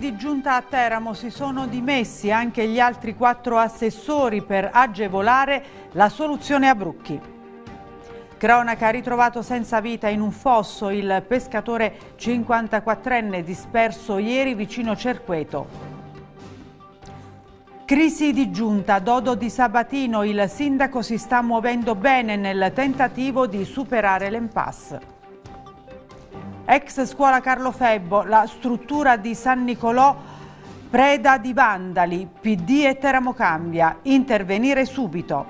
di giunta a Teramo si sono dimessi anche gli altri quattro assessori per agevolare la soluzione a Brucchi. Cronaca ritrovato senza vita in un fosso il pescatore 54enne disperso ieri vicino Cerqueto. Crisi di giunta, Dodo di Sabatino, il sindaco si sta muovendo bene nel tentativo di superare l'impasse. Ex scuola Carlo Febbo, la struttura di San Nicolò preda di vandali, PD e Teramo cambia, intervenire subito.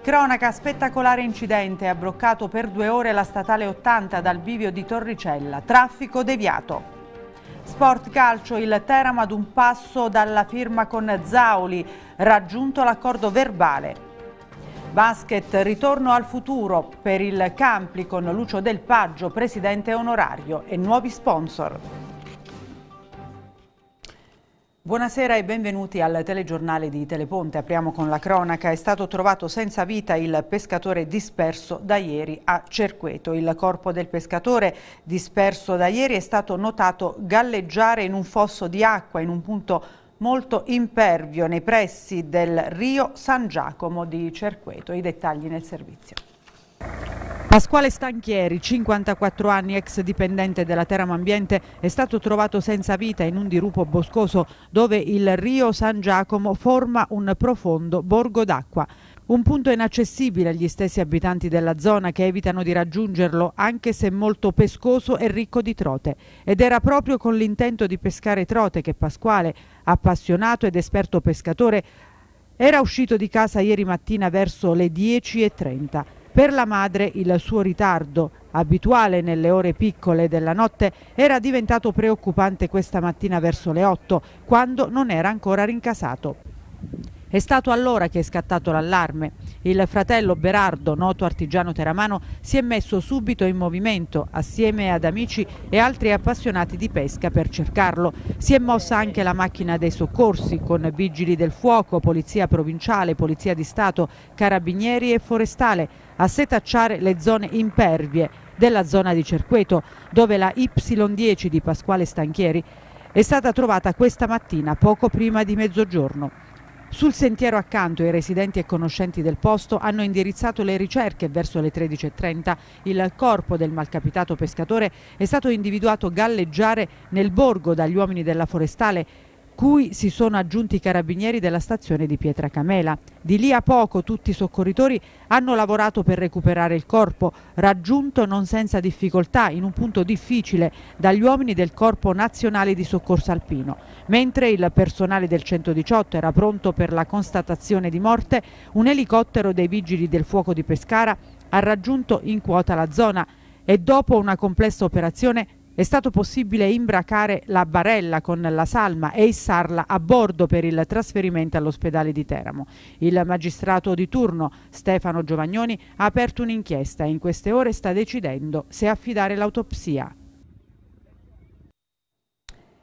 Cronaca, spettacolare incidente, ha bloccato per due ore la statale 80 dal bivio di Torricella, traffico deviato. Sport Calcio, il Teramo ad un passo dalla firma con Zauli, raggiunto l'accordo verbale. Basket, ritorno al futuro per il Campli con Lucio Del Paggio, presidente onorario e nuovi sponsor. Buonasera e benvenuti al telegiornale di Teleponte. Apriamo con la cronaca. È stato trovato senza vita il pescatore disperso da ieri a Cerqueto. Il corpo del pescatore disperso da ieri è stato notato galleggiare in un fosso di acqua in un punto molto impervio nei pressi del Rio San Giacomo di Cerqueto. I dettagli nel servizio. Pasquale Stanchieri, 54 anni, ex dipendente della Terama Ambiente, è stato trovato senza vita in un dirupo boscoso dove il Rio San Giacomo forma un profondo borgo d'acqua. Un punto inaccessibile agli stessi abitanti della zona che evitano di raggiungerlo anche se molto pescoso e ricco di trote. Ed era proprio con l'intento di pescare trote che Pasquale, appassionato ed esperto pescatore, era uscito di casa ieri mattina verso le 10.30. Per la madre il suo ritardo, abituale nelle ore piccole della notte, era diventato preoccupante questa mattina verso le 8, quando non era ancora rincasato. È stato allora che è scattato l'allarme. Il fratello Berardo, noto artigiano teramano, si è messo subito in movimento assieme ad amici e altri appassionati di pesca per cercarlo. Si è mossa anche la macchina dei soccorsi con vigili del fuoco, polizia provinciale, polizia di Stato, carabinieri e forestale a setacciare le zone impervie della zona di Cerqueto, dove la Y10 di Pasquale Stanchieri è stata trovata questa mattina poco prima di mezzogiorno. Sul sentiero accanto i residenti e conoscenti del posto hanno indirizzato le ricerche verso le 13.30. Il corpo del malcapitato pescatore è stato individuato galleggiare nel borgo dagli uomini della forestale cui si sono aggiunti i carabinieri della stazione di Pietra Camela. Di lì a poco tutti i soccorritori hanno lavorato per recuperare il corpo, raggiunto non senza difficoltà in un punto difficile dagli uomini del Corpo Nazionale di Soccorso Alpino. Mentre il personale del 118 era pronto per la constatazione di morte, un elicottero dei Vigili del Fuoco di Pescara ha raggiunto in quota la zona e dopo una complessa operazione è stato possibile imbracare la barella con la salma e issarla a bordo per il trasferimento all'ospedale di Teramo. Il magistrato di turno Stefano Giovagnoni ha aperto un'inchiesta e in queste ore sta decidendo se affidare l'autopsia.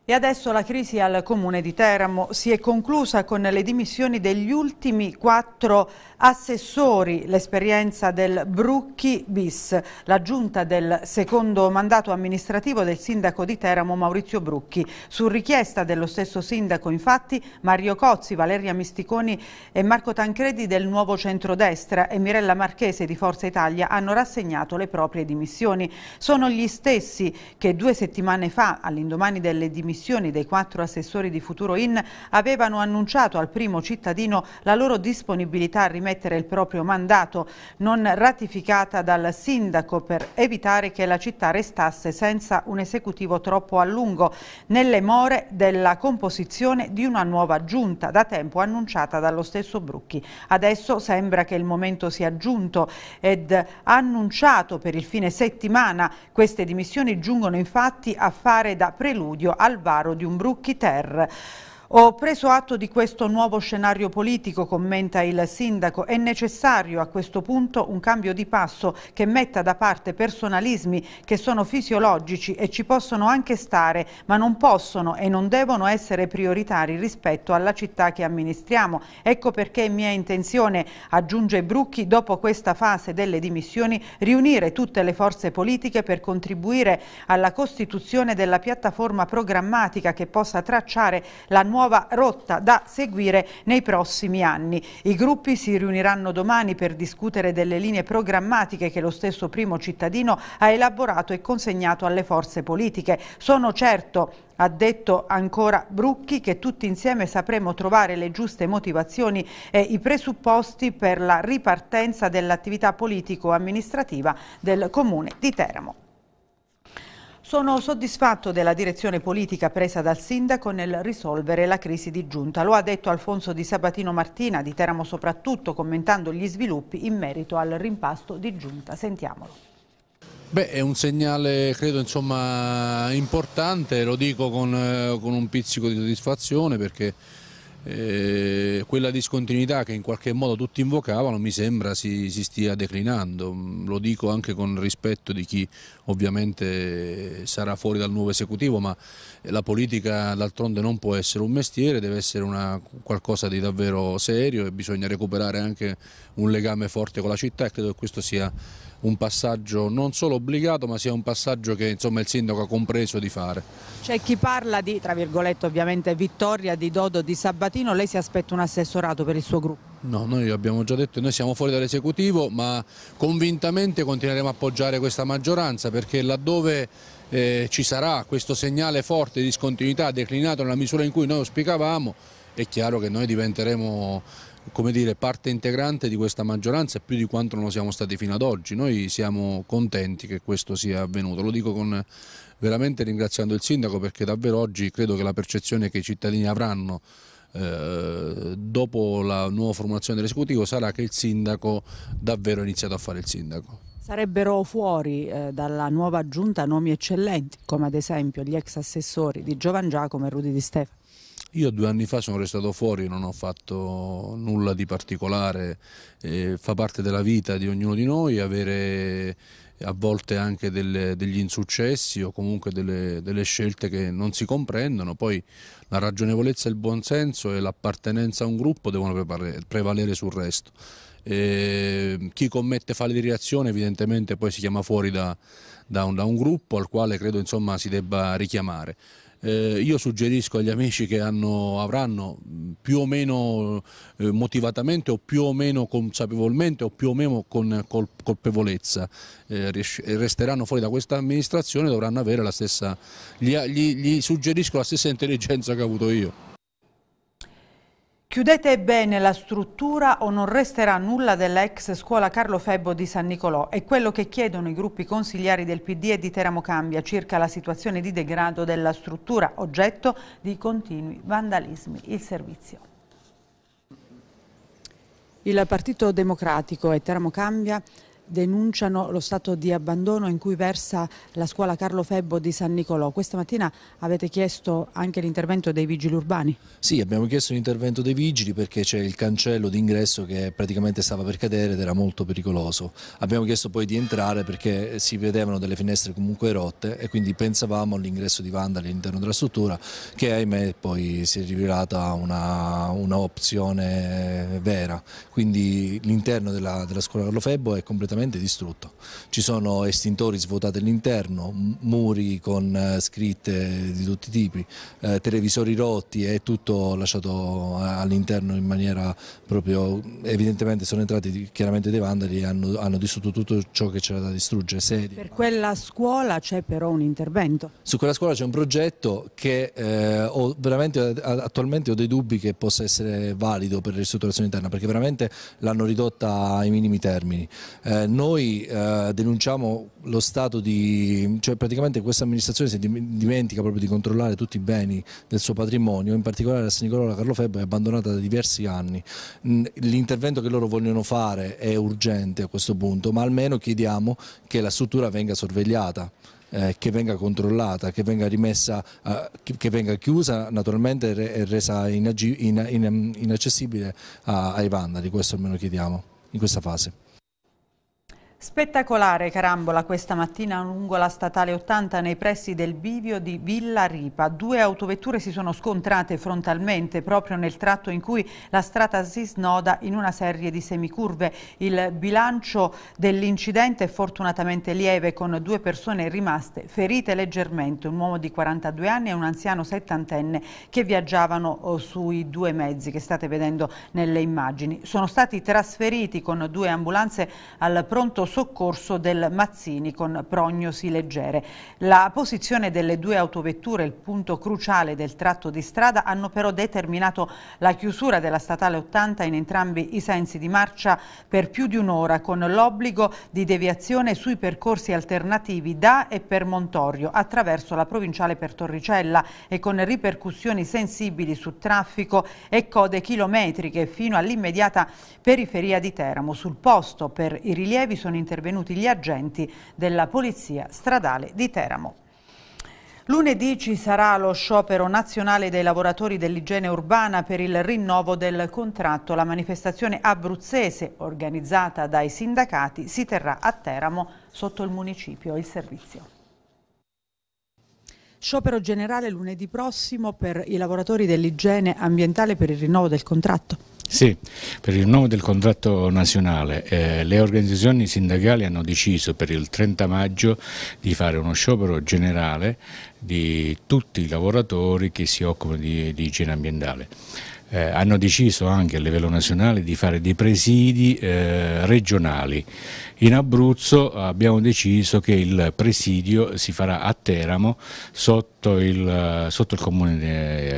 E adesso la crisi al comune di Teramo si è conclusa con le dimissioni degli ultimi quattro assessori, l'esperienza del Brucchi bis, la giunta del secondo mandato amministrativo del sindaco di Teramo Maurizio Brucchi. Su richiesta dello stesso sindaco infatti Mario Cozzi, Valeria Misticoni e Marco Tancredi del Nuovo Centrodestra e Mirella Marchese di Forza Italia hanno rassegnato le proprie dimissioni. Sono gli stessi che due settimane fa all'indomani delle dimissioni commissioni dei quattro assessori di Futuro In avevano annunciato al primo cittadino la loro disponibilità a rimettere il proprio mandato, non ratificata dal sindaco per evitare che la città restasse senza un esecutivo troppo a lungo, nelle more della composizione di una nuova giunta, da tempo annunciata dallo stesso Brucchi. Adesso sembra che il momento sia giunto ed annunciato per il fine settimana. Queste dimissioni giungono infatti a fare da preludio al varo di un Brucchi Ter. Ho preso atto di questo nuovo scenario politico, commenta il sindaco. È necessario a questo punto un cambio di passo che metta da parte personalismi che sono fisiologici e ci possono anche stare, ma non possono e non devono essere prioritari rispetto alla città che amministriamo. Ecco perché è mia intenzione, aggiunge Brucchi, dopo questa fase delle dimissioni, riunire tutte le forze politiche per contribuire alla costituzione della piattaforma programmatica che possa tracciare la nuova nuova rotta da seguire nei prossimi anni. I gruppi si riuniranno domani per discutere delle linee programmatiche che lo stesso primo cittadino ha elaborato e consegnato alle forze politiche. Sono certo ha detto ancora Brucchi che tutti insieme sapremo trovare le giuste motivazioni e i presupposti per la ripartenza dell'attività politico-amministrativa del Comune di Teramo. Sono soddisfatto della direzione politica presa dal sindaco nel risolvere la crisi di giunta. Lo ha detto Alfonso Di Sabatino Martina, di Teramo soprattutto, commentando gli sviluppi in merito al rimpasto di giunta. Sentiamolo. Beh, è un segnale credo insomma, importante, lo dico con, eh, con un pizzico di soddisfazione perché eh, quella discontinuità che in qualche modo tutti invocavano mi sembra si, si, stia declinando, mm, lo dico anche con rispetto di chi ovviamente sarà fuori dal nuovo esecutivo, ma la politica d'altronde non può essere un mestiere, deve essere una, qualcosa di davvero serio e bisogna recuperare anche un legame forte con la città e credo che questo sia un passaggio non solo obbligato ma sia un passaggio che insomma, il sindaco ha compreso di fare. C'è chi parla di, tra virgolette ovviamente, vittoria di Dodo di Sabatino, lei si aspetta un assessorato per il suo gruppo? No, noi abbiamo già detto, noi siamo fuori dall'esecutivo ma convintamente continueremo a appoggiare questa maggioranza perché laddove eh, ci sarà questo segnale forte di discontinuità declinato nella misura in cui noi auspicavamo è chiaro che noi diventeremo come dire, parte integrante di questa maggioranza più di quanto non lo siamo stati fino ad oggi. Noi siamo contenti che questo sia avvenuto, lo dico con, veramente ringraziando il sindaco perché davvero oggi credo che la percezione che i cittadini avranno eh, dopo la nuova formulazione dell'esecutivo sarà che il sindaco davvero ha iniziato a fare il sindaco. Sarebbero fuori eh, dalla nuova giunta nomi eccellenti come ad esempio gli ex assessori di Giovan Giacomo e Rudi Di Stefano. Io due anni fa sono restato fuori, non ho fatto nulla di particolare, eh, fa parte della vita di ognuno di noi avere a volte anche delle, degli insuccessi o comunque delle, delle, scelte che non si comprendono, poi la ragionevolezza, il buonsenso e l'appartenenza a un gruppo devono prevalere, sul resto. E ehm, chi commette falle di reazione evidentemente poi si chiama fuori da, da, un, da un gruppo al quale credo insomma, si debba richiamare. Eh, io suggerisco agli amici che hanno, avranno mm, più o meno eh, motivatamente o più o meno consapevolmente o più o meno con col, colpevolezza eh, eh resteranno fuori da questa amministrazione dovranno avere la stessa, gli, gli, gli suggerisco la stessa intelligenza che ho avuto io. Chiudete bene la struttura o non resterà nulla della ex scuola Carlo Febbo di San Nicolò. È quello che chiedono i gruppi consigliari del PD e di Teramo Cambia circa la situazione di degrado della struttura, oggetto di continui vandalismi. Il servizio. Il Partito Democratico e Teramo Cambia denunciano lo stato di abbandono in cui versa la scuola Carlo Febbo di San Nicolò. Questa mattina avete chiesto anche l'intervento dei vigili urbani? Sì, abbiamo chiesto l'intervento dei vigili perché c'è il cancello d'ingresso che praticamente stava per cadere ed era molto pericoloso. Abbiamo chiesto poi di entrare perché si vedevano delle finestre comunque rotte e quindi pensavamo all'ingresso di vandali all'interno della struttura che ahimè poi si è rivelata un'opzione una vera. Quindi l'interno della, della scuola Carlo Febbo è completamente completamente distrutto. Ci sono estintori svuotati all'interno, muri con eh, scritte di tutti i tipi, eh, televisori rotti e tutto lasciato eh, all'interno in maniera proprio, evidentemente sono entrati chiaramente dei vandali e hanno, hanno distrutto tutto ciò che c'era da distruggere. Sedie. Per quella scuola c'è però un intervento? Su quella scuola c'è un progetto che eh, ho attualmente ho dei dubbi che possa essere valido per la ristrutturazione interna perché veramente l'hanno ridotta ai minimi termini. Eh, noi eh, denunciamo lo stato di, cioè praticamente questa amministrazione si dimentica proprio di controllare tutti i beni del suo patrimonio, in particolare la San Nicolò la Carlo Febbre è abbandonata da diversi anni, l'intervento che loro vogliono fare è urgente a questo punto, ma almeno chiediamo che la struttura venga sorvegliata. Eh, che venga controllata, che venga rimessa, eh, che, che, venga chiusa naturalmente re, e resa inagi, in, in, inaccessibile a, ai vandali, questo almeno chiediamo in questa fase. Spettacolare carambola questa mattina lungo la statale 80 nei pressi del bivio di Villa Ripa. Due autovetture si sono scontrate frontalmente proprio nel tratto in cui la strada si snoda in una serie di semicurve. Il bilancio dell'incidente è fortunatamente lieve con due persone rimaste ferite leggermente, un uomo di 42 anni e un anziano settantenne che viaggiavano oh, sui due mezzi che state vedendo nelle immagini. Sono stati trasferiti con due ambulanze al pronto soccorso del Mazzini con prognosi leggere. La posizione delle due autovetture, il punto cruciale del tratto di strada, hanno però determinato la chiusura della statale 80 in entrambi i sensi di marcia per più di un'ora con l'obbligo di deviazione sui percorsi alternativi da e per Montorio attraverso la provinciale per Torricella e con ripercussioni sensibili su traffico e code chilometriche fino all'immediata periferia di Teramo. Sul posto per i rilievi sono in intervenuti gli agenti della Polizia Stradale di Teramo. Lunedì ci sarà lo sciopero nazionale dei lavoratori dell'igiene urbana per il rinnovo del contratto. La manifestazione abruzzese organizzata dai sindacati si terrà a Teramo sotto il municipio il servizio. Sciopero generale lunedì prossimo per i lavoratori dell'igiene ambientale per il rinnovo del contratto. Sì, per il nome del contratto nazionale eh, le organizzazioni sindacali hanno deciso per il 30 maggio di fare uno sciopero generale di tutti i lavoratori che si occupano di, di igiene ambientale. Eh, hanno deciso anche a livello nazionale di fare dei presidi eh, regionali. In Abruzzo abbiamo deciso che il presidio si farà a Teramo sotto il, sotto il comune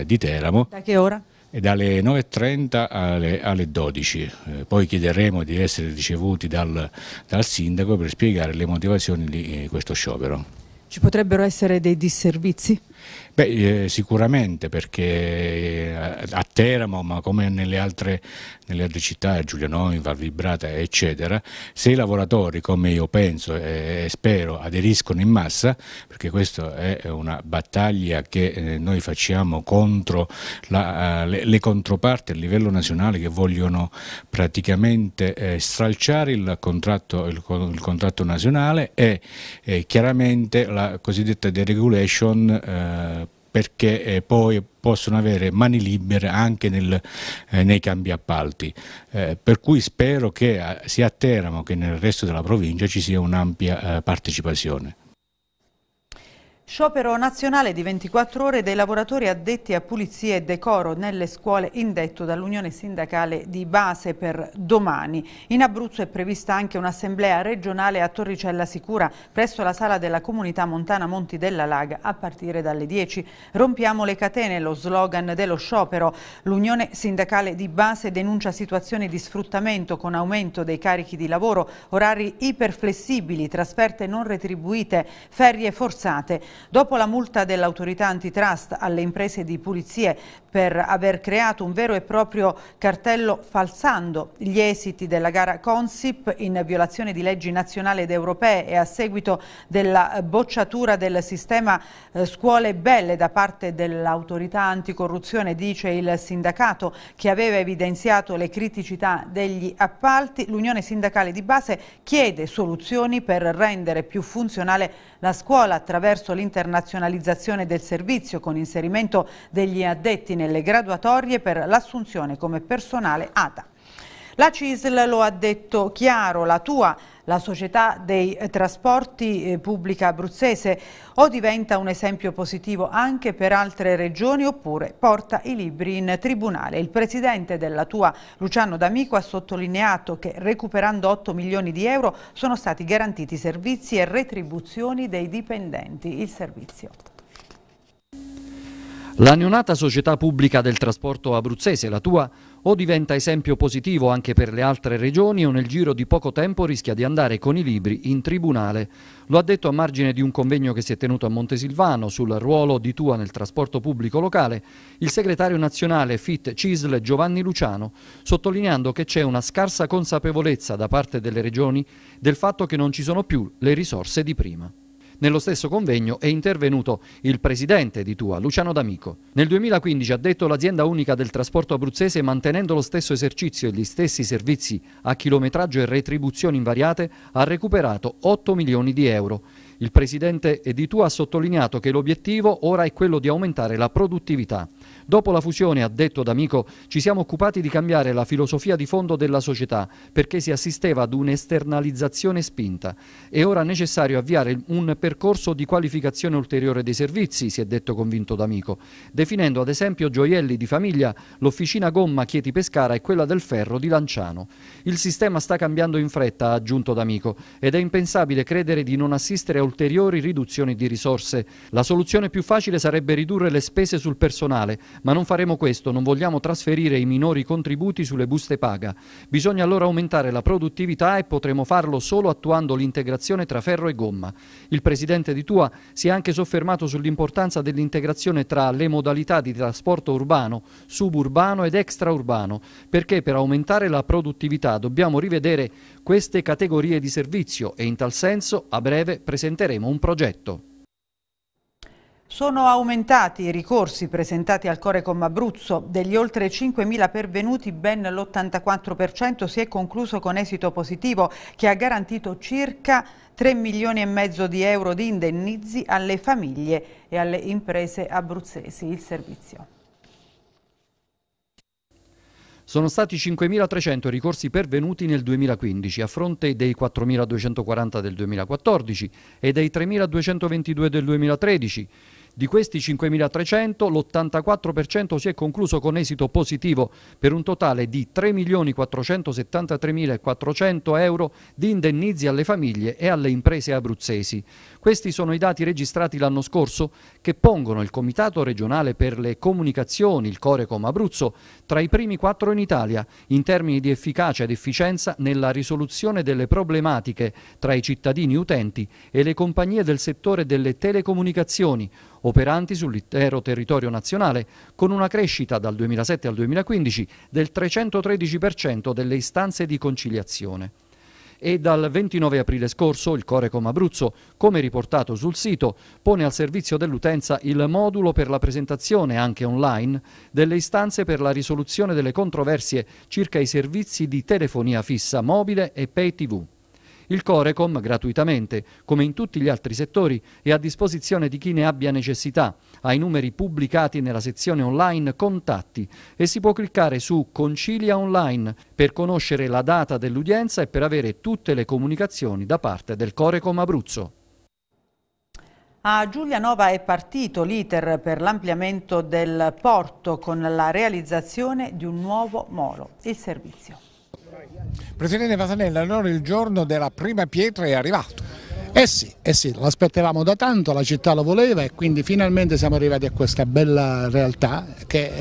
eh, di Teramo. Da che ora? e dalle 9.30 alle, alle 12. Eh, poi chiederemo di essere ricevuti dal, dal, sindaco per spiegare le motivazioni di eh, questo sciopero. Ci potrebbero essere dei disservizi? Beh, eh, sicuramente perché eh, a Teramo, ma come nelle altre, nelle altre città, Giulianoi, Val Vibrata, eccetera, se i lavoratori, come io penso e spero, aderiscono in massa, perché questa è una battaglia che eh, noi facciamo contro la, eh, le, le, controparti a livello nazionale che vogliono praticamente eh, stralciare il contratto, il, il contratto nazionale e eh, chiaramente la cosiddetta deregulation perché eh, poi possono avere mani libere anche nel, eh, nei cambi appalti. Eh, per cui spero che eh, sia a Teramo che nel resto della provincia ci sia un'ampia eh, partecipazione. Sciopero nazionale di 24 ore dei lavoratori addetti a pulizia e decoro nelle scuole indetto dall'Unione Sindacale di base per domani. In Abruzzo è prevista anche un'assemblea regionale a Torricella Sicura presso la sala della comunità montana Monti della Laga a partire dalle 10. Rompiamo le catene, lo slogan dello sciopero. L'Unione Sindacale di base denuncia situazioni di sfruttamento con aumento dei carichi di lavoro, orari iperflessibili, trasferte non retribuite, ferie forzate. Dopo la multa dell'autorità antitrust alle imprese di pulizie per aver creato un vero e proprio cartello falsando gli esiti della gara Consip in violazione di leggi nazionali ed europee e a seguito della bocciatura del sistema eh, scuole belle da parte dell'autorità anticorruzione, dice il sindacato che aveva evidenziato le criticità degli appalti, l'Unione Sindacale di Base chiede soluzioni per rendere più funzionale la scuola attraverso l'intervento internazionalizzazione del servizio con inserimento degli addetti nelle graduatorie per l'assunzione come personale ATA. La CISL lo ha detto chiaro, la tua la società dei eh, trasporti eh, pubblica abruzzese o diventa un esempio positivo anche per altre regioni oppure porta i libri in tribunale. Il presidente della tua Luciano D'Amico ha sottolineato che recuperando 8 milioni di euro sono stati garantiti servizi e retribuzioni dei dipendenti. Il servizio. La neonata società pubblica del trasporto abruzzese, la tua, o diventa esempio positivo anche per le altre regioni o nel giro di poco tempo rischia di andare con i libri in tribunale. Lo ha detto a margine di un convegno che si è tenuto a Montesilvano sul ruolo di Tua nel trasporto pubblico locale il segretario nazionale FIT CISL Giovanni Luciano, sottolineando che c'è una scarsa consapevolezza da parte delle regioni del fatto che non ci sono più le risorse di prima. Nello stesso convegno è intervenuto il presidente di Tua, Luciano D'Amico. Nel 2015 ha detto l'azienda unica del trasporto abruzzese mantenendo lo stesso esercizio e gli stessi servizi a chilometraggio e retribuzioni invariate ha recuperato 8 milioni di euro. Il presidente di Tua ha sottolineato che l'obiettivo ora è quello di aumentare la produttività. Dopo la fusione, ha detto D'Amico, ci siamo occupati di cambiare la filosofia di fondo della società perché si assisteva ad un'esternalizzazione spinta. È ora necessario avviare un percorso di qualificazione ulteriore dei servizi, si è detto convinto D'Amico, definendo ad esempio gioielli di famiglia l'officina gomma Chieti Pescara e quella del ferro di Lanciano. Il sistema sta cambiando in fretta, ha aggiunto D'Amico, ed è impensabile credere di non assistere a ulteriori riduzioni di risorse. La soluzione più facile sarebbe ridurre le spese sul personale, ma non faremo questo, non vogliamo trasferire i minori contributi sulle buste paga. Bisogna allora aumentare la produttività e potremo farlo solo attuando l'integrazione tra ferro e gomma. Il presidente di Tua si è anche soffermato sull'importanza dell'integrazione tra le modalità di trasporto urbano, suburbano ed extraurbano, perché per aumentare la produttività dobbiamo rivedere queste categorie di servizio e in tal senso a breve presenteremo un progetto. Sono aumentati i ricorsi presentati al Corecom Abruzzo. Degli oltre 5.000 pervenuti, ben l'84% si è concluso con esito positivo, che ha garantito circa 3 milioni e mezzo di euro di indennizi alle famiglie e alle imprese abruzzesi. Il servizio. Sono stati 5.300 ricorsi pervenuti nel 2015 a fronte dei 4.240 del 2014 e dei 3.222 del 2013. Di questi 5.300 l'84% si è concluso con esito positivo per un totale di 3.473.400 euro di indennizi alle famiglie e alle imprese abruzzesi. Questi sono i dati registrati l'anno scorso che pongono il Comitato regionale per le comunicazioni, il Corecom Abruzzo, tra i primi quattro in Italia in termini di efficacia ed efficienza nella risoluzione delle problematiche tra i cittadini utenti e le compagnie del settore delle telecomunicazioni, operanti sull'intero territorio nazionale, con una crescita dal 2007 al 2015 del 313% delle istanze di conciliazione e dal 29 aprile scorso il Corecom Abruzzo, come riportato sul sito, pone al servizio dell'utenza il modulo per la presentazione anche online delle istanze per la risoluzione delle controversie circa i servizi di telefonia fissa mobile e pay TV. Il Corecom gratuitamente, come in tutti gli altri settori, è a disposizione di chi ne abbia necessità, ha i numeri pubblicati nella sezione online Contatti e si può cliccare su Concilia Online per conoscere la data dell'udienza e per avere tutte le comunicazioni da parte del Corecom Abruzzo. A Giulianova è partito l'iter per l'ampliamento del porto con la realizzazione di un nuovo molo. Il servizio. Presidente Vasanella, allora il giorno della prima pietra è arrivato. Eh sì, eh sì l'aspettavamo da tanto, la città lo voleva e quindi finalmente siamo arrivati a questa bella realtà che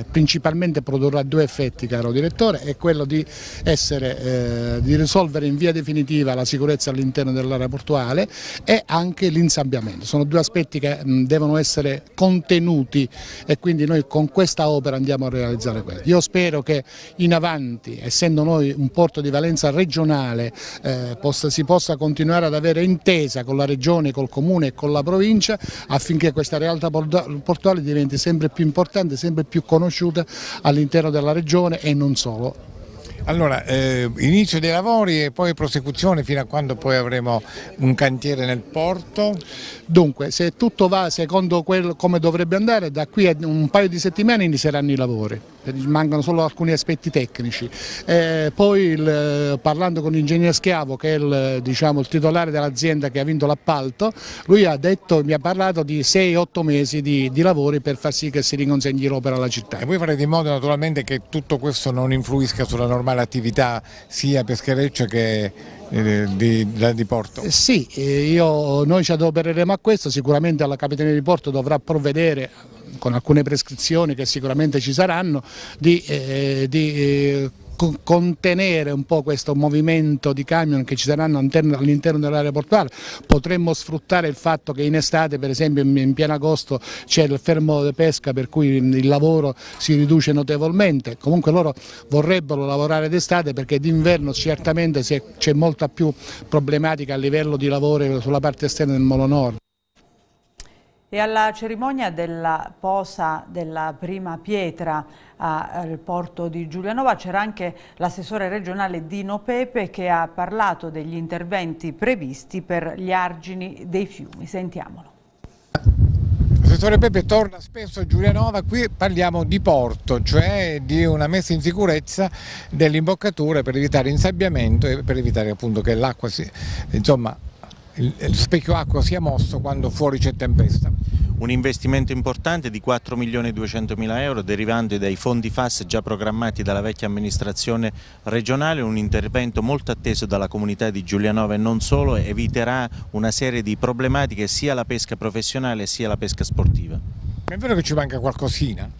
eh, principalmente produrrà due effetti, caro direttore, è quello di, essere, eh, di risolvere in via definitiva la sicurezza all'interno dell'area portuale e anche l'insabbiamento. Sono due aspetti che mh, devono essere contenuti e quindi noi con questa opera andiamo a realizzare questo. Io spero che in avanti, essendo noi un porto di valenza regionale, eh, possa, si possa continuare ad avere intesa con la regione, col comune e con la provincia affinché questa realtà portuale diventi sempre più importante, sempre più conosciuta all'interno della regione e non solo. Allora, eh, inizio dei lavori e poi prosecuzione fino a quando poi avremo un cantiere nel porto? Dunque, se tutto va secondo come dovrebbe andare, da qui a un paio di settimane inizieranno i lavori mancano solo alcuni aspetti tecnici. Eh, poi il, eh, parlando con l'ingegnere Schiavo che è il, eh, diciamo, il titolare dell'azienda che ha vinto l'appalto, lui ha detto, mi ha parlato di 6-8 mesi di, di, lavori per far sì che si riconsegni l'opera alla città. E voi farete in modo naturalmente che tutto questo non influisca sulla normale attività sia peschereccia che eh, di, di, porto? Sì, io, noi ci adopereremo a questo, sicuramente la Capitania di Porto dovrà provvedere con alcune prescrizioni che sicuramente ci saranno, di, eh, di eh, contenere un po' questo movimento di camion che ci saranno all'interno dell'area portuale, potremmo sfruttare il fatto che in estate per esempio in pieno agosto c'è il fermo di pesca per cui il lavoro si riduce notevolmente, comunque loro vorrebbero lavorare d'estate perché d'inverno certamente c'è molta più problematica a livello di lavoro sulla parte esterna del Molo Nord. E alla cerimonia della posa della prima pietra al porto di Giulianova c'era anche l'assessore regionale Dino Pepe che ha parlato degli interventi previsti per gli argini dei fiumi. Sentiamolo. L'assessore Pepe torna spesso a Giulianova, qui parliamo di porto, cioè di una messa in sicurezza delle imboccature per evitare insabbiamento e per evitare appunto che l'acqua si... insomma il, specchio acqua sia mosso quando fuori c'è tempesta. Un investimento importante di 4 milioni e 200 mila euro derivante dai fondi FAS già programmati dalla vecchia amministrazione regionale, un intervento molto atteso dalla comunità di Giulianova e non solo, eviterà una serie di problematiche sia la pesca professionale sia la pesca sportiva. è vero che ci manca qualcosina?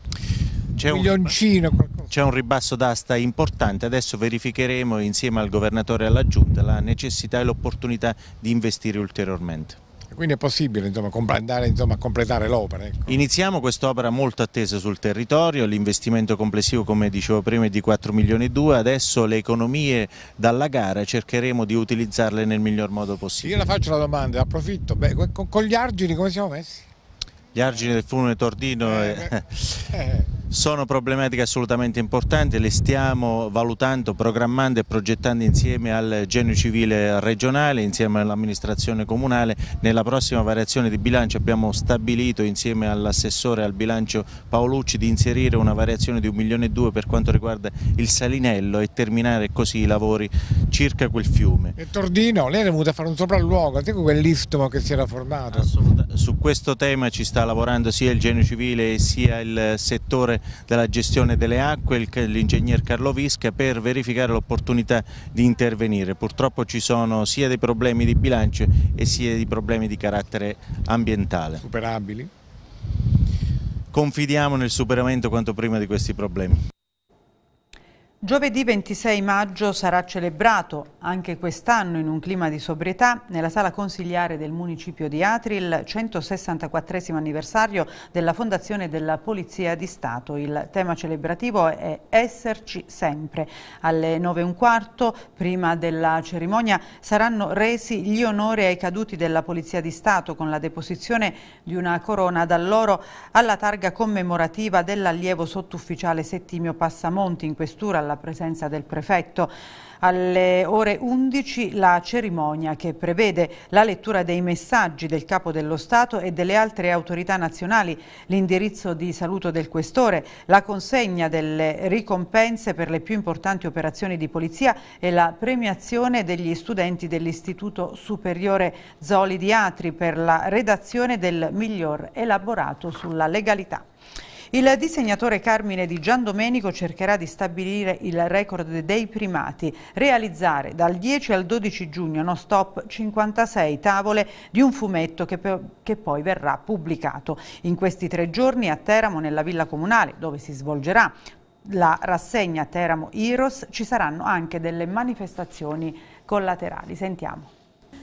C'è un, milioncino C'è un ribasso d'asta importante, adesso verificheremo insieme al governatore e alla giunta la necessità e l'opportunità di investire ulteriormente. Quindi è possibile insomma, andare insomma, a completare l'opera. Ecco. Iniziamo quest'opera molto attesa sul territorio, l'investimento complessivo come dicevo prima è di 4 milioni e 2, adesso le economie dalla gara cercheremo di utilizzarle nel miglior modo possibile. Io la faccio la domanda, approfitto, Beh, con gli argini come siamo messi? Gli argini del fulmine Tordino... Eh, eh. Sono problematiche assolutamente importanti, le stiamo valutando, programmando e progettando insieme al genio civile regionale, insieme all'amministrazione comunale. Nella prossima variazione di bilancio abbiamo stabilito insieme all'assessore al bilancio Paolucci di inserire una variazione di 1 milione e 2 per quanto riguarda il Salinello e terminare così i lavori circa quel fiume. E Tordino, lei è venuta a fare un sopralluogo, ecco quell'istmo che si era formato. Assoluta. Su questo tema ci sta lavorando sia il genio civile sia il settore della gestione delle acque, l'ingegner Carlo Visca, per verificare l'opportunità di intervenire. Purtroppo ci sono sia dei problemi di bilancio e sia dei problemi di carattere ambientale. Superabili? Confidiamo nel superamento quanto prima di questi problemi. Giovedì 26 maggio sarà celebrato, anche quest'anno in un clima di sobrietà, nella sala consigliare del municipio di Atri il 164 anniversario della Fondazione della Polizia di Stato. Il tema celebrativo è Esserci sempre. Alle 9.15, prima della cerimonia, saranno resi gli onori ai caduti della Polizia di Stato con la deposizione di una corona dall'oro alla targa commemorativa dell'allievo sottufficiale Settimio Passamonti in questura alla presenza del prefetto. Alle ore 11 la cerimonia che prevede la lettura dei messaggi del Capo dello Stato e delle altre autorità nazionali, l'indirizzo di saluto del Questore, la consegna delle ricompense per le più importanti operazioni di polizia e la premiazione degli studenti dell'Istituto Superiore Zoli di Atri per la redazione del miglior elaborato sulla legalità. Il disegnatore Carmine di Giandomenico cercherà di stabilire il record dei primati, realizzare dal 10 al 12 giugno non stop 56 tavole di un fumetto che, che poi verrà pubblicato. In questi tre giorni a Teramo, nella villa comunale, dove si svolgerà la rassegna Teramo Iros ci saranno anche delle manifestazioni collaterali. Sentiamo.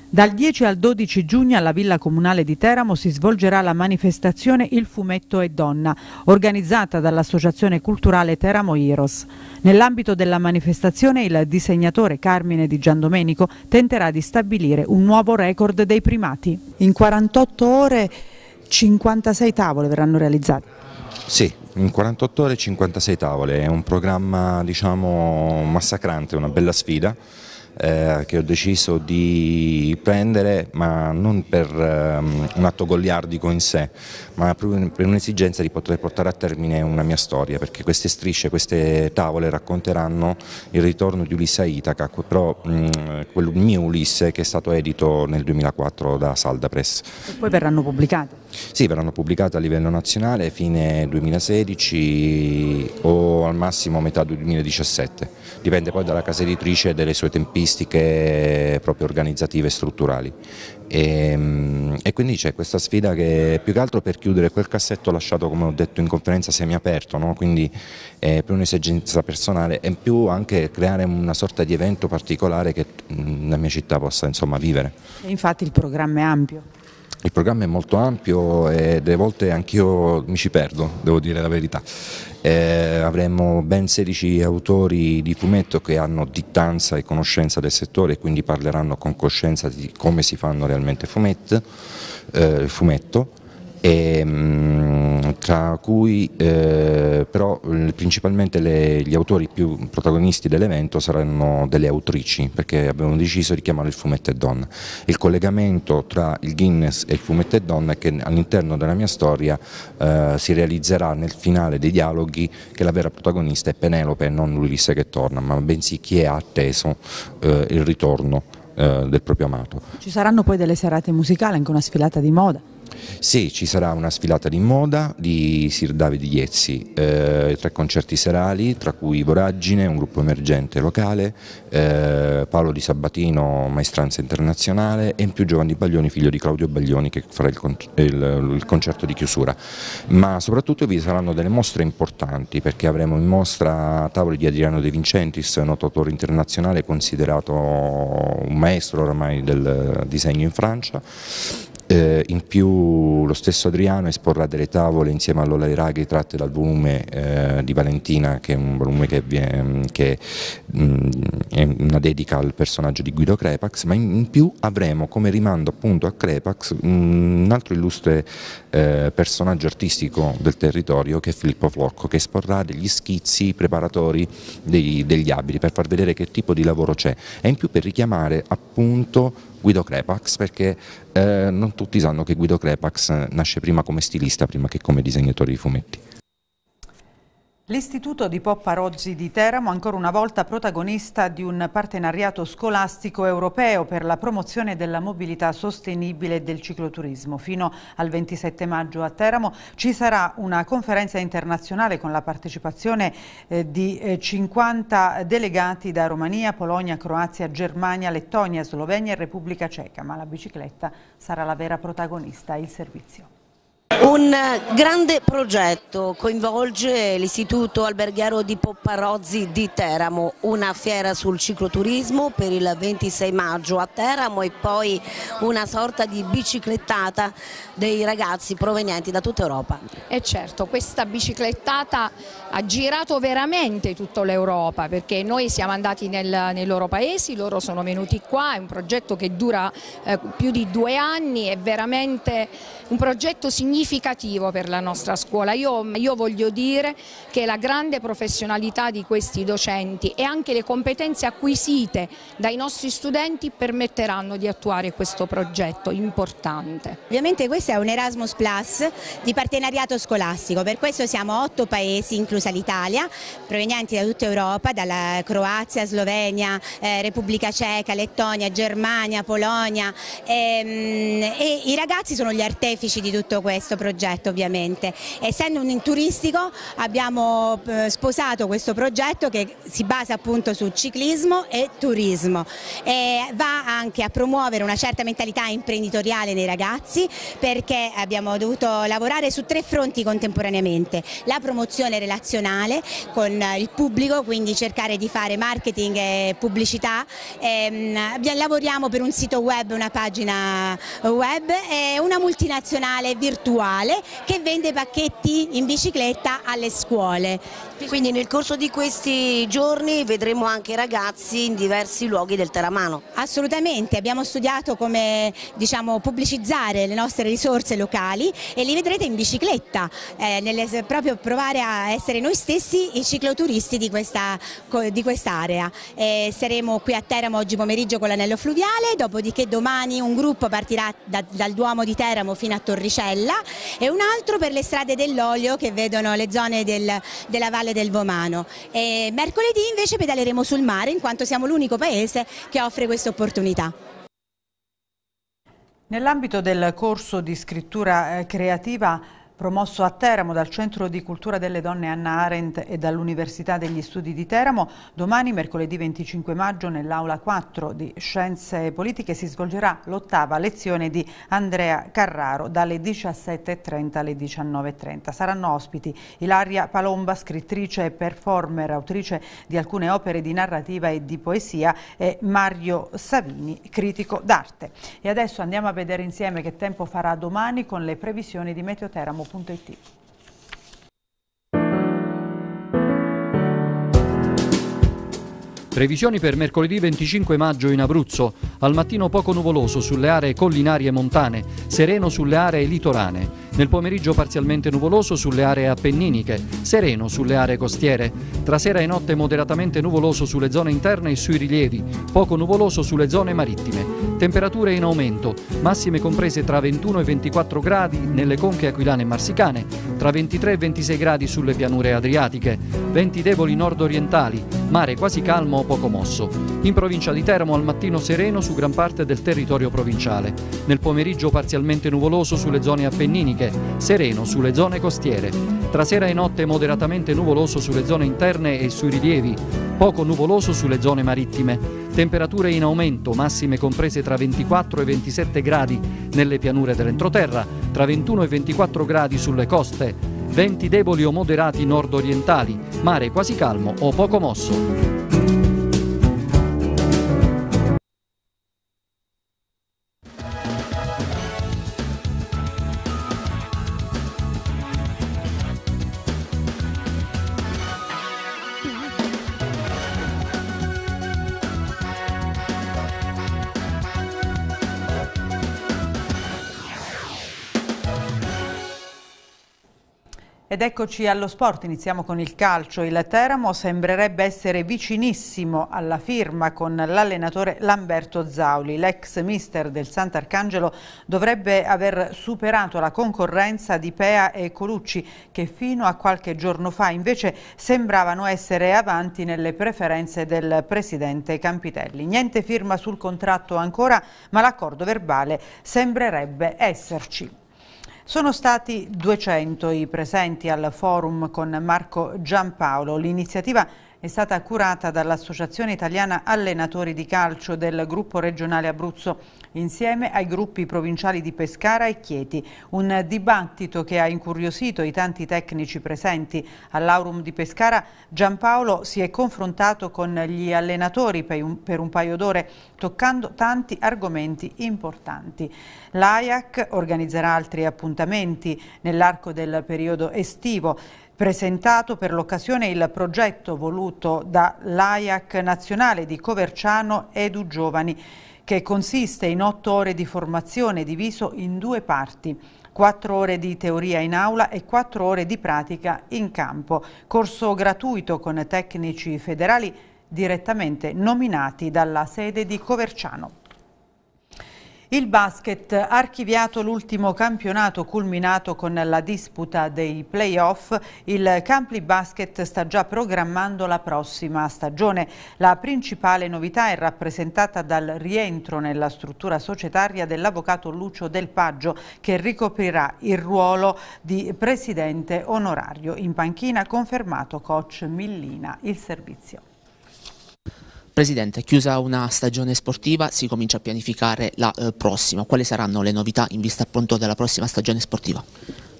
Dal 10 al 12 giugno alla Villa Comunale di Teramo si svolgerà la manifestazione Il fumetto e donna, organizzata dall'Associazione Culturale Teramo Iros. Nell'ambito della manifestazione il disegnatore Carmine Di Giandomenico tenterà di stabilire un nuovo record dei primati. In 48 ore 56 tavole verranno realizzate. Sì, in 48 ore 56 tavole, è un programma diciamo massacrante, una bella sfida eh, che ho deciso di prendere ma non per um, un atto goliardico in sé ma proprio per un'esigenza di poter portare a termine una mia storia perché queste strisce, queste tavole racconteranno il ritorno di Ulisse a Itaca però mh, quel mio Ulisse che è stato edito nel 2004 da Salda Press. E poi verranno pubblicate? Sì, verranno pubblicate a livello nazionale fine 2016 o al massimo metà 2017 dipende poi dalla casa editrice e delle sue tempistiche eh, proprio organizzative e strutturali. E, ehm, e quindi c'è questa sfida che più che altro per chiudere quel cassetto lasciato come ho detto in conferenza semiaperto, no? quindi è eh, più un'esigenza personale e più anche creare una sorta di evento particolare che mm, la mia città possa insomma vivere. E infatti il programma è ampio. Il programma è molto ampio e delle volte anch'io mi ci perdo, devo dire la verità. Eh, avremo ben 16 autori di fumetto che hanno dittanza e conoscenza del settore e quindi parleranno con coscienza di come si fanno realmente eh, fumetto. Eh, fumetto e, ehm, tra cui eh, però principalmente le, gli autori più protagonisti dell'evento saranno delle autrici perché abbiamo deciso di chiamare il fumetto e donna. Il collegamento tra il Guinness e il fumetto e donna è che all'interno della mia storia eh, si realizzerà nel finale dei dialoghi che la vera protagonista è Penelope non Ulisse che torna ma bensì chi è atteso eh, il ritorno eh, del proprio amato. Ci saranno poi delle serate musicali, anche una sfilata di moda. Sì, ci sarà una sfilata di moda di Sir Davide Iezzi, eh, tre concerti serali, tra cui Voragine, un gruppo emergente locale, eh, Paolo Di Sabatino, maestranza internazionale e in più Giovanni Baglioni, figlio di Claudio Baglioni, che farà il, con il, il concerto di chiusura. Ma soprattutto vi saranno delle mostre importanti, perché avremo in mostra tavoli di Adriano De Vincentis, noto autore internazionale considerato un maestro ormai del disegno in Francia, eh, in più lo stesso Adriano esporrà delle tavole insieme a Lola Raghi tratte dal volume eh, di Valentina che è un volume che, viene, mm, che mh, mm, è una dedica al personaggio di Guido Crepax ma in, in più avremo come rimando appunto a Crepax un altro illustre eh, personaggio artistico del territorio che è Filippo Flocco che esporrà degli schizzi preparatori dei, degli abili per far vedere che tipo di lavoro c'è e in più per richiamare appunto Guido Crepax perché eh, non tutti sanno che Guido Crepax nasce prima come stilista, prima che come disegnatore di fumetti. L'Istituto di Poppa Rozzi di Teramo, ancora una volta protagonista di un partenariato scolastico europeo per la promozione della mobilità sostenibile e del cicloturismo. Fino al 27 maggio a Teramo ci sarà una conferenza internazionale con la partecipazione eh, di 50 eh, delegati da Romania, Polonia, Croazia, Germania, Lettonia, Slovenia e Repubblica Ceca, ma la bicicletta sarà la vera protagonista, il servizio. Un grande progetto coinvolge l'istituto alberghiero di Popparozzi di Teramo, una fiera sul cicloturismo per il 26 maggio a Teramo e poi una sorta di biciclettata dei ragazzi provenienti da tutta Europa. E eh certo, questa biciclettata ha girato veramente tutta l'Europa perché noi siamo andati nel, nei loro paesi, loro sono venuti qua, è un progetto che dura eh, più di due anni e veramente un progetto significativo per la nostra scuola. Io, io voglio dire che la grande professionalità di questi docenti e anche le competenze acquisite dai nostri studenti permetteranno di attuare questo progetto importante. Ovviamente questo è un Erasmus Plus di partenariato scolastico, per questo siamo otto paesi, inclusa l'Italia, provenienti da tutta Europa, dalla Croazia, Slovenia, eh, Repubblica Ceca, Lettonia, Germania, Polonia ehm, e i ragazzi sono gli artefici artefici di tutto questo progetto ovviamente. Essendo un turistico abbiamo eh, sposato questo progetto che si basa appunto su ciclismo e turismo e va anche a promuovere una certa mentalità imprenditoriale nei ragazzi perché abbiamo dovuto lavorare su tre fronti contemporaneamente, la promozione relazionale con il pubblico, quindi cercare di fare marketing e pubblicità, e, ehm, lavoriamo per un sito web, una pagina web e una multinazionale un'associazione virtuale che vende pacchetti in bicicletta alle scuole. Quindi nel corso di questi giorni vedremo anche ragazzi in diversi luoghi del Teramano. Assolutamente, abbiamo studiato come diciamo, pubblicizzare le nostre risorse locali e li vedrete in bicicletta, eh, nelle, proprio provare a essere noi stessi i cicloturisti di questa di Eh, saremo qui a Teramo oggi pomeriggio con l'anello fluviale, dopodiché domani un gruppo partirà da, dal Duomo di Teramo fino a a Torricella e un altro per le strade dell'olio che vedono le zone del, della Valle del Vomano. E mercoledì invece pedaleremo sul mare in quanto siamo l'unico paese che offre questa opportunità. Nell'ambito del corso di scrittura eh, creativa Promosso a Teramo dal Centro di Cultura delle Donne Anna Arendt e dall'Università degli Studi di Teramo, domani mercoledì 25 maggio nell'Aula 4 di Scienze Politiche si svolgerà l'ottava lezione di Andrea Carraro dalle 17.30 alle 19.30. Saranno ospiti Ilaria Palomba, scrittrice e performer, autrice di alcune opere di narrativa e di poesia e Mario Savini, critico d'arte. E adesso andiamo a vedere insieme che tempo farà domani con le previsioni di Meteo Teramo www.radiocooperativa.it. Previsioni per mercoledì 25 maggio in Abruzzo. Al mattino poco nuvoloso sulle aree collinarie montane, sereno sulle aree litorane. Nel pomeriggio parzialmente nuvoloso sulle aree appenniniche, sereno sulle aree costiere. Tra sera e notte moderatamente nuvoloso sulle zone interne e sui rilievi, poco nuvoloso sulle zone marittime. Temperature in aumento, massime comprese tra 21 e 24 gradi nelle conche aquilane e marsicane, tra 23 e 26 gradi sulle pianure adriatiche, venti deboli nord-orientali, mare quasi calmo o poco mosso. In provincia di Teramo al mattino sereno su gran parte del territorio provinciale. Nel pomeriggio parzialmente nuvoloso sulle zone appenniniche Marche, sereno sulle zone costiere. Tra sera e notte moderatamente nuvoloso sulle zone interne e sui rilievi, poco nuvoloso sulle zone marittime. Temperature in aumento, massime comprese tra 24 e 27 gradi nelle pianure dell'entroterra, tra 21 e 24 gradi sulle coste, venti deboli o moderati nord-orientali, mare quasi calmo o poco mosso. Ed eccoci allo sport, iniziamo con il calcio. Il Teramo sembrerebbe essere vicinissimo alla firma con l'allenatore Lamberto Zauli. L'ex mister del Sant'Arcangelo dovrebbe aver superato la concorrenza di Pea e Colucci che fino a qualche giorno fa invece sembravano essere avanti nelle preferenze del presidente Campitelli. Niente firma sul contratto ancora ma l'accordo verbale sembrerebbe esserci. Sono stati 200 i presenti al forum con Marco Giampaolo. L'iniziativa è stata curata dall'Associazione Italiana Allenatori di Calcio del Gruppo Regionale Abruzzo insieme ai gruppi provinciali di Pescara e Chieti. Un dibattito che ha incuriosito i tanti tecnici presenti all'Aurum di Pescara. Giampaolo si è confrontato con gli allenatori per un, paio d'ore toccando tanti argomenti importanti. L'AIAC organizzerà altri appuntamenti nell'arco del periodo estivo presentato per l'occasione il progetto voluto dall'AIAC nazionale di Coverciano Edu Giovani, che consiste in otto ore di formazione diviso in due parti. 4 ore di teoria in aula e 4 ore di pratica in campo. Corso gratuito con tecnici federali direttamente nominati dalla sede di Coverciano. Il basket ha archiviato l'ultimo campionato culminato con la disputa dei playoff. Il Campli Basket sta già programmando la prossima stagione. La principale novità è rappresentata dal rientro nella struttura societaria dell'avvocato Lucio Del Paggio che ricoprirà il ruolo di presidente onorario. In panchina confermato coach Millina il servizio. Presidente, chiusa una stagione sportiva, si comincia a pianificare la eh, prossima. Quali saranno le novità in vista appunto della prossima stagione sportiva?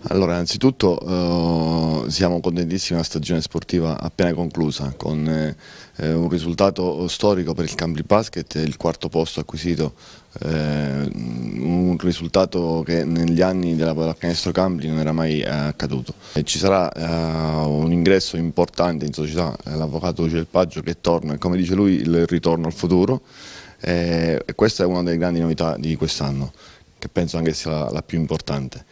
Allora, innanzitutto eh, siamo contentissimi della stagione sportiva appena conclusa, con eh, eh un risultato storico per il Cambri Basket, il quarto posto acquisito eh, un risultato che negli anni della pallacanestro Campli non era mai eh, accaduto. E ci sarà eh, un ingresso importante in società, l'avvocato Lucio Del Paggio che torna, e come dice lui, il ritorno al futuro eh, e questa è una delle grandi novità di quest'anno che penso anche sia la, la più importante.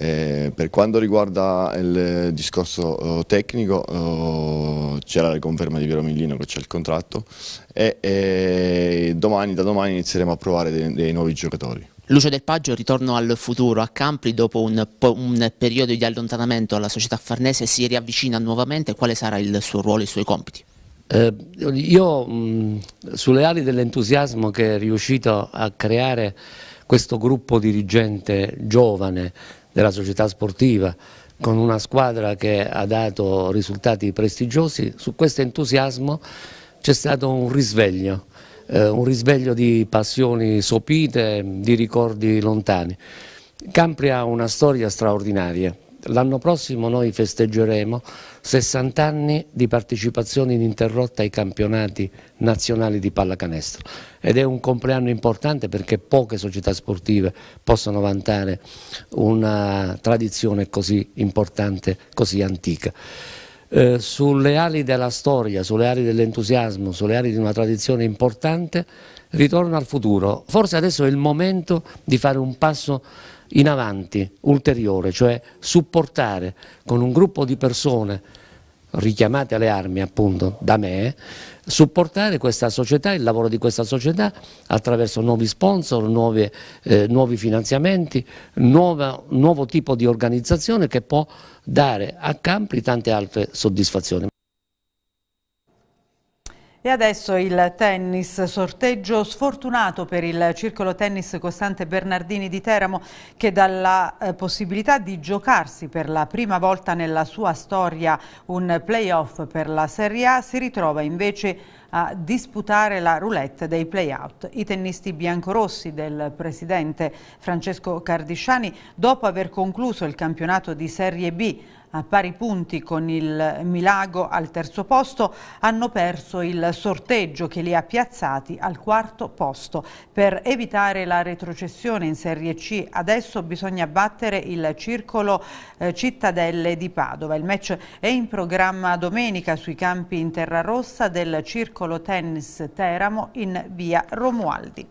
Eh, per quanto riguarda il discorso eh, tecnico eh, c'era la conferma di Piero Millino che c'è il contratto e domani, da domani inizieremo a provare dei, dei nuovi giocatori. Lucio Del Paggio ritorno al futuro a Campri dopo un, un, periodo di allontanamento alla società farnese si riavvicina nuovamente, quale sarà il suo ruolo e i suoi compiti? Eh, io mh, sulle ali dell'entusiasmo che è riuscito a creare questo gruppo dirigente giovane della società sportiva, con una squadra che ha dato risultati prestigiosi, su questo entusiasmo c'è stato un risveglio, eh, un risveglio di passioni sopite, di ricordi lontani. Campri ha una storia straordinaria, L'anno prossimo noi festeggeremo 60 anni di partecipazione ininterrotta ai campionati nazionali di pallacanestro ed è un compleanno importante perché poche società sportive possono vantare una tradizione così importante, così antica. Eh, sulle ali della storia, sulle ali dell'entusiasmo, sulle ali di una tradizione importante, ritorno al futuro. Forse adesso è il momento di fare un passo in avanti ulteriore, cioè supportare con un gruppo di persone richiamate alle armi appunto da me, supportare questa società, il lavoro di questa società attraverso nuovi sponsor, nuove, eh, nuovi finanziamenti, nuova, nuovo tipo di organizzazione che può dare a Campri tante altre soddisfazioni. E adesso il tennis, sorteggio sfortunato per il circolo tennis Costante Bernardini di Teramo che dalla eh, possibilità di giocarsi per la prima volta nella sua storia un playoff per la Serie A si ritrova invece a disputare la roulette dei playout. I tennisti biancorossi del presidente Francesco Cardisciani dopo aver concluso il campionato di Serie B a pari punti con il Milago al terzo posto, hanno perso il sorteggio che li ha piazzati al quarto posto. Per evitare la retrocessione in Serie C adesso bisogna battere il circolo eh, Cittadelle di Padova. Il match è in programma domenica sui campi in terra rossa del circolo tennis Teramo in via Romualdi.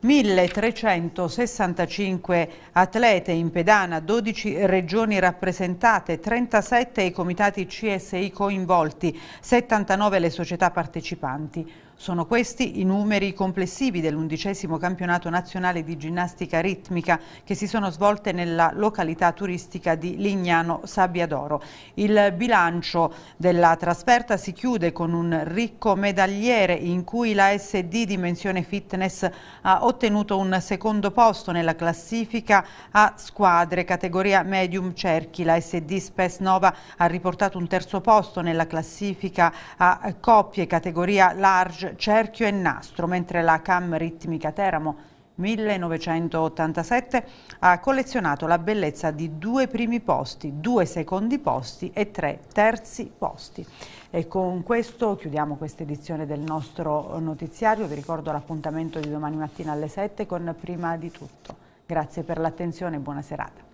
1365 atlete in pedana, 12 regioni rappresentate, 37 i comitati CSI coinvolti, 79 le società partecipanti. Sono questi i numeri complessivi dell'undicesimo campionato nazionale di ginnastica ritmica che si sono svolte nella località turistica di Lignano Sabbiadoro. Il bilancio della trasferta si chiude con un ricco medagliere in cui la SD Dimensione Fitness ha ottenuto un secondo posto nella classifica a squadre categoria medium cerchi. La SD Spes Nova ha riportato un terzo posto nella classifica a coppie categoria large Cerchio e Nastro, mentre la CAM ritmica Teramo 1987 ha collezionato la bellezza di due primi posti, due secondi posti e tre terzi posti. E con questo chiudiamo questa edizione del nostro notiziario. Vi ricordo l'appuntamento di domani mattina alle 7 con Prima di tutto. Grazie per l'attenzione e buona serata.